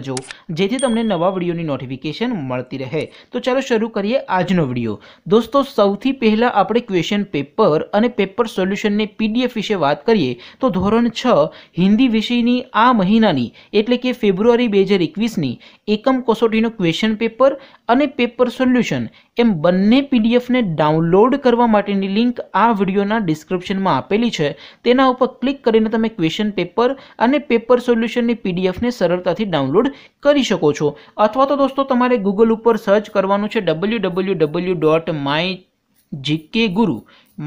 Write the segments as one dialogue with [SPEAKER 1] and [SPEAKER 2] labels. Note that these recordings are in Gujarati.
[SPEAKER 1] કરજો જેથી તમને નવા વિડીયોની નોટિફિકેશન મળતી રહે તો ચાલો શરૂ કરીએ આજનો વિડીયો દોસ્તો સૌથી પહેલાં આપણે ક્વેશ્ચન પેપર અને પેપર સોલ્યુશનની પીડીએફ વિશે વાત કરીએ તો ધોરણ છ હિન્દી વિષયની આ મહિનાની એટલે કે ફેબ્રુઆરી બે હજાર એકવીસની એકમ કસોટીનો ક્વેશ્ચન પેપર અને પેપર સોલ્યુશન એમ બંને પીડીએફને ડાઉનલોડ કરવા માટેની લિંક આ વિડીયોના ડિસ્ક્રિપ્શનમાં આપેલી છે તેના ઉપર ક્લિક કરીને તમે ક્વેશ્ચન પેપર અને પેપર સોલ્યુશનની પીડીએફને સરળતાથી ડાઉનલોડ ડાઉનલોડ કરી શકો છો અથવા તો દોસ્તો તમારે ગૂગલ ઉપર સર્ચ કરવાનું છે W W W dot my GK guru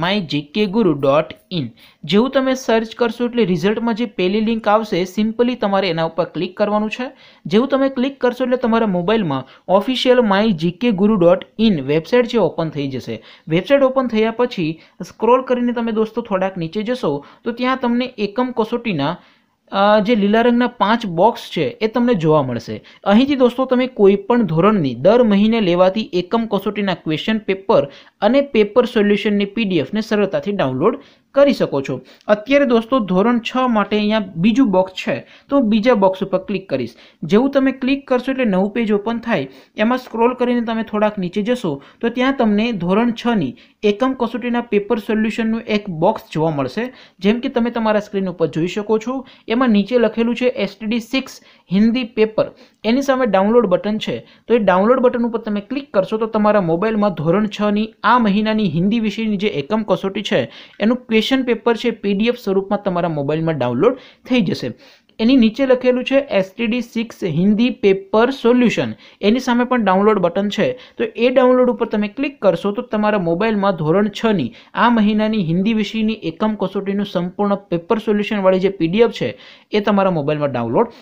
[SPEAKER 1] my GK guru dot in જેવું તમે સર્ચ કરશો એટલે રિઝલ્ટમાં જે પહેલી લિંક આવશે સિમ્પલી તમારે એના ઉપર ક્લિક કરવાનું છે જેવું તમે ક્લિક કરશો એટલે તમારા મોબાઈલમાં official my GK guru dot in website જે ઓપન થઈ જશે વેબસાઇટ ઓપન થયા પછી સ્ક્રોલ કરીને તમે દોસ્તો થોડાક નીચે જશો તો ત્યાં તમને એકમ કસોટીના જે લીલા રંગના પાંચ બોક્સ છે એ તમને જોવા મળશે અહીંથી દોસ્તો તમે કોઈપણ ધોરણની દર મહિને લેવાતી એકમ કસોટીના ક્વેશ્ચન પેપર અને પેપર સોલ્યુશનની પીડીએફને સરળતાથી ડાઉનલોડ કરી શકો છો અત્યારે દોસ્તો ધોરણ છ માટે અહીંયા બીજું બોક્સ છે તો બીજા બોક્સ ઉપર ક્લિક કરીશ જેવું તમે ક્લિક કરશો એટલે નવું પેજ ઓપન થાય એમાં સ્ક્રોલ કરીને તમે થોડાક નીચે જશો તો ત્યાં તમને ધોરણ છની એકમ કસોટીના પેપર સોલ્યુશનનું એક બોક્સ જોવા મળશે જેમ કે તમે તમારા સ્ક્રીન ઉપર જોઈ શકો છો એમાં નીચે લખેલું છે એસટીડી સિક્સ હિન્દી પેપર એની સામે ડાઉનલોડ બટન છે તો એ ડાઉનલોડ બટન ઉપર તમે ક્લિક કરશો તો તમારા મોબાઈલમાં ધોરણ છની આ મહિનાની હિન્દી વિષયની જે એકમ કસોટી છે એનું ક્વેશ્ચન પેપર છે પીડીએફ સ્વરૂપમાં તમારા મોબાઈલમાં ડાઉનલોડ થઈ જશે એની નીચે લખેલું છે STD six Hindi paper solution એની સામે પણ ડાઉનલોડ બટન છે તો એ ડાઉનલોડ ઉપર તમે ક્લિક કરશો તો તમારા મોબાઈલમાં ધોરણ છની આ મહિનાની હિન્દી વિષયની એકમ કસોટીનું સંપૂર્ણ પેપર સોલ્યુશનવાળી જે પીડીએફ છે એ તમારા મોબાઈલમાં ડાઉનલોડ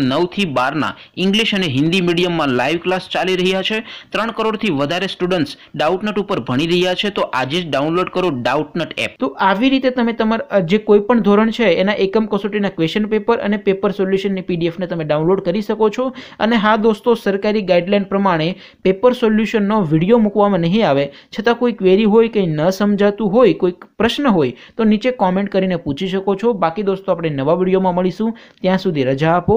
[SPEAKER 1] ધોરણ નવથી બારના ઇંગ્લિશ અને હિન્દી મીડિયમમાં લાઈવ ક્લાસ ચાલી રહ્યા છે ત્રણ કરોડથી વધારે સ્ટુડન્ટ્સ ડાઉટનટ ઉપર ભણી રહ્યા છે તો આજે જ ડાઉનલોડ કરો ડાઉટનટ એપ તો આવી રીતે તમે તમારા જે કોઈ પણ ધોરણ છે એના એકમ કસોટીના ક્વેશ્ચન પેપર અને પેપર સોલ્યુશનની પીડીએફને તમે ડાઉનલોડ કરી શકો છો અને હા દોસ્તો સરકારી ગાઈડલાઇન પ્રમાણે પેપર સોલ્યુશનનો વિડીયો મૂકવામાં નહીં આવે છતાં કોઈ ક્વેરી હોય કંઈ ન સમજાતું હોય કોઈ પ્રશ્ન હોય તો નીચે કોમેન્ટ કરીને પૂછી શકો છો બાકી દોસ્તો આપણે નવા વિડીયોમાં મળીશું ત્યાં સુધી રજા આપો